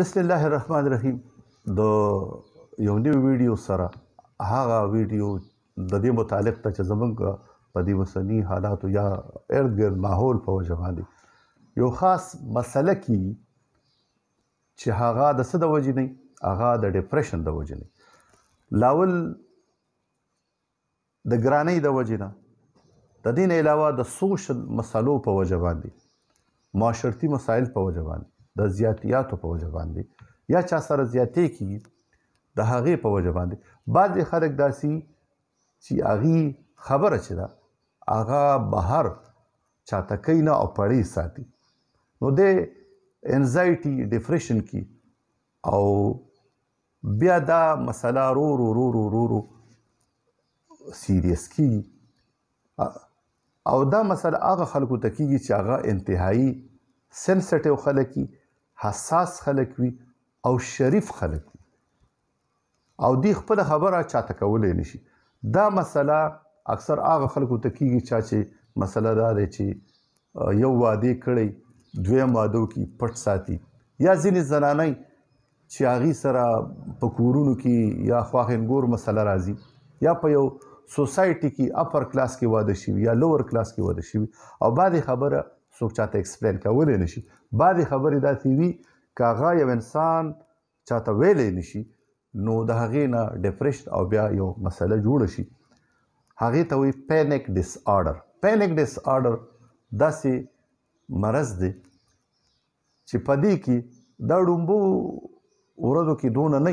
بسم الله الرحمن الرحیم د یو نیو ویډیو سره هغه ویډیو د دې متعلق ته چې زمونږ په دې مسنی حالات یا اردګر ماحول په وجه باندې یو خاص مسله کې چې هغه د څه د وجې نه هغه د ډیپریشن د وجې نه لاول د ګرانۍ د وجې نه د دین علاوه د سوشل مسلو په وجه باندې معاشرتي مسایل په وجه باندې د زیاتیاتو په وجه باندې یا چا سره زیاتې کی د هغې په وجه باندې بعضې خلک داسي چې هغې خبره چې ده هغه بهر چاته کوي نه او پړې ساتي نو د انزایټي ډیپریشن کی او بیا دا مسله رو رو رو رو رو, رو سیریس کی او دا مسله هغه خلکو ته کیږي چې هغه انتهایی سنسټیو خلک کی حساس خلک وي او شریف خلک وي او دی خپل خبره چاته کولای نشي دا مسله اکثر هغه خلکو ته کیږي چا چې مسله دا دی چې یو واده کړی دویم واده کې پټ ساتي یا ځینې زنانه چې هغه سره په کورونو کې یا خواهنګور مسله راځي یا په یو سوسایټي کې اپر کلاس کې واده شي یا لوور کلاس کې واده شي او باندې خبره څوک چاته ایکسپلین کول نه شي بعضې خبرې داسې وي کاغه یو انسان چاته ویلې نشي نو د هغې نه ډیپریشن او بیا یو مسله جوړ شي هغې ته وي پینیک ډیس آرډر پینیک ډیس آرډر داسې مرض دی چې پدې کې دا ډومبو ورځو کې دونه نه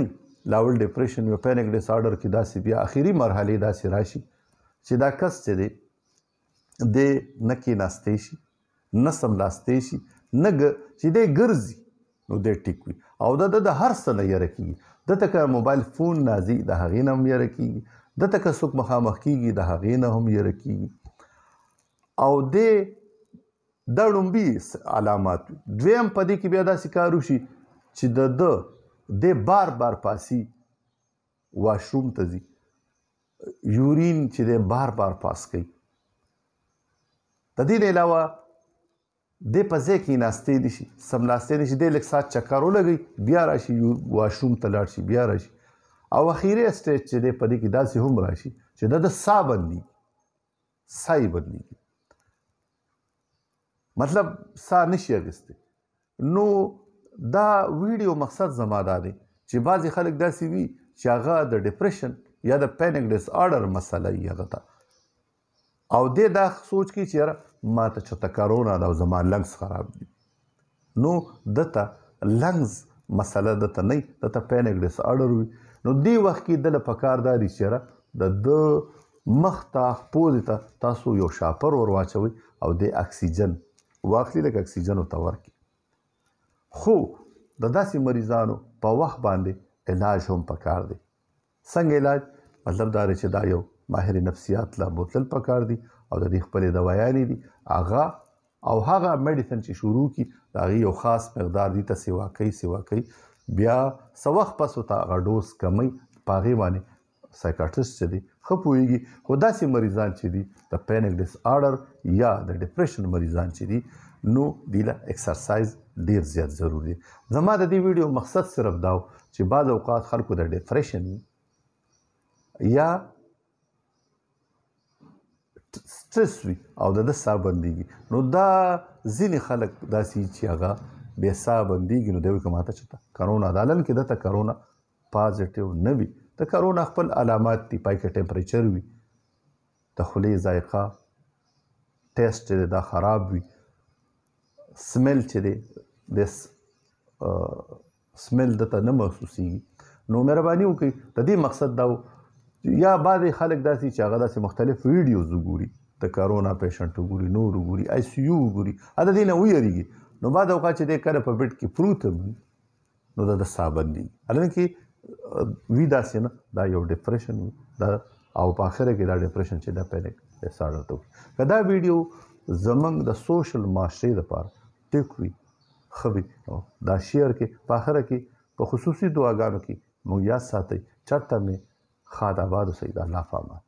لاول ډیپریشن یو پینیک ډیس آرډر کې داسې بیا اخیری مرحله داسې راشي چې دا کس چې دی د نکی ناستې شي نسم لاستې شي نه چې دې ګرځي نو دې ټیک وي او د د هر څه نه یره کیږي د تک موبایل فون نازي د هغې نه هم یره کیږي د تک څوک مخامخ کیږي د هغې نه هم یره کیږي او دې د لومبي علامات دویم پدې کې بیا داسې کارو شي چې د د د بار بار پاسي واشروم ته ځي یورین چې د بار بار پاس کوي د دې علاوه د په ځای کې ناشته دي شي سملاسته دي شي د لیک سات چکر ولګي بیا راشي واشروم ته لاړ شي بیا راشي او اخیری سټیج چې د پدې کې داسې هم راشي چې دا د سا باندې سای باندې مطلب سا نشي اغسته نو دا ویډیو مقصد زما دا دی چې بعضی خلک داسې وي چې هغه د ډیپریشن یا د پینیک ډیس آرډر مسله یې غته او دې دا سوچ کی چې یار ما ته چته کرونا دا زما لنګز خراب دي نو دته لنګز مسله دته نه دته پینیک ډس اډر وي نو دې وخت کې د پکارداري چې د د مخ ته پوز ته تاسو یو شاپر ور واچوي او د اکسیجن واخلي لکه اکسیجن او تور کی خو د داسې مریضانو په وخت باندې علاج هم پکار دی څنګه علاج مطلب دا چې دا یو ماهر نفسیات لا بوتل پکار دي او د دې خپل دوايان دي اغا او هغه میډیسن چې شروع کی دا یو خاص مقدار دي ته سیوا کوي سیوا کوي بیا سوخ پس وتا غډوس کمی پاغي باندې سایکاټریست چې دي خپويږي خدا سي مریضان چې دي د پینیک ډیس آرډر یا د ډیپریشن مریضان چې دي نو دیلا ایکسرسایز ډیر زیات ضروری زما د دې ویډیو مقصد صرف داو چې بعض اوقات خلکو د ډیپریشن یا سټرس وي او د ساه بنديږي نو دا ځینې خلک دا سي چې هغه بیا ساه بنديږي نو دوی کومه ته چته کرونا دالل کې دته کرونا پازټیو نه وي ته کرونا خپل علامات دی پای کې ټمپریچر وي د خولې ذایقه ټیسټ دې دا خراب وي سمیل چې دې د سمیل دته نه محسوسيږي نو مهرباني وکړئ د دې مقصد دا و یا بعد خلک داسې چې هغه داسې مختلف ویډیوز وګوري د کرونا پیشنټ وګوري نور وګوري آی سی یو وګوري اته دینه ویریږي نو بعد اوقات چې د کر په بیت کې پروت نو دا د ثابت دی الان کې وی داسې نه دا یو ډیپریشن دا او په اخر کې دا ډیپریشن چې دا پېنک ساړه تو کدا ویډیو زمنګ د سوشل معاشره لپاره ټیک وی خوي دا شیر کې په اخر کې په خصوصي دعاګانو کې مو یاد ساتي چرته مې Hadavado Sayyid Allah Fama.